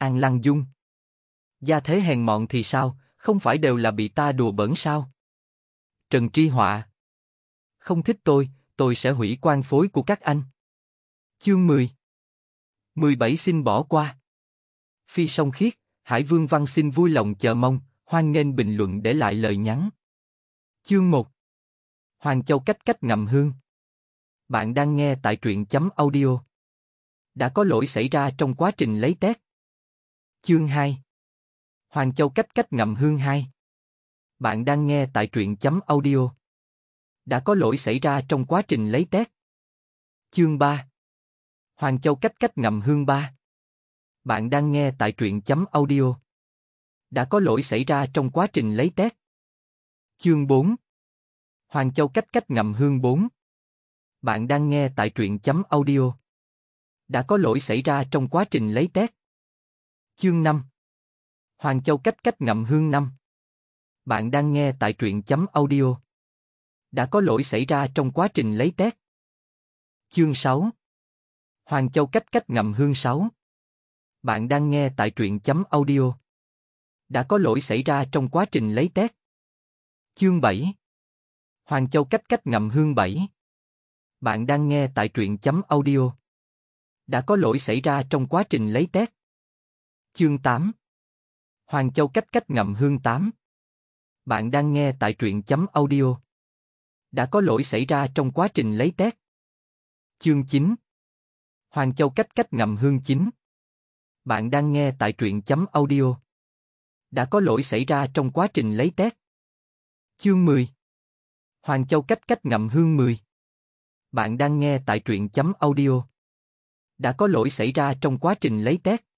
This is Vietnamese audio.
An Lăng Dung. Gia thế hèn mọn thì sao, không phải đều là bị ta đùa bỡn sao? Trần Tri Họa. Không thích tôi, tôi sẽ hủy quan phối của các anh. Chương 10 17 xin bỏ qua. Phi song khiết, Hải Vương Văn xin vui lòng chờ mong, hoan nghênh bình luận để lại lời nhắn. Chương 1 Hoàng Châu cách cách ngầm hương. Bạn đang nghe tại truyện chấm audio. Đã có lỗi xảy ra trong quá trình lấy test. Chương 2 Hoàng Châu cách cách ngậm hương 2 Bạn đang nghe tại truyện chấm audio. Đã có lỗi xảy ra trong quá trình lấy tét. Chương 3 Hoàng Châu cách cách ngậm hương 3 Bạn đang nghe tại truyện chấm audio. Đã có lỗi xảy ra trong quá trình lấy tét. Chương 4 Hoàng Châu cách cách ngậm hương 4 Bạn đang nghe tại truyện chấm audio. Đã có lỗi xảy ra trong quá trình lấy tét. Chương 5 Hoàng Châu cách cách ngậm hương năm Bạn đang nghe tại truyện chấm audio Đã có lỗi xảy ra trong quá trình lấy tét. Chương 6 Hoàng Châu cách cách ngậm hương 6 Bạn đang nghe tại truyện chấm audio Đã có lỗi xảy ra trong quá trình lấy tét. Chương 7 Hoàng Châu cách cách ngậm hương 7 Bạn đang nghe tại truyện chấm audio Đã có lỗi xảy ra trong quá trình lấy tét. Chương 8 Hoàng Châu cách cách ngậm hương 8 Bạn đang nghe tại truyện chấm audio. Đã có lỗi xảy ra trong quá trình lấy tét. Chương 9 Hoàng Châu cách cách ngậm hương 9 Bạn đang nghe tại truyện chấm audio. Đã có lỗi xảy ra trong quá trình lấy tét. Chương 10 Hoàng Châu cách cách ngậm hương 10 Bạn đang nghe tại truyện chấm audio. Đã có lỗi xảy ra trong quá trình lấy tét.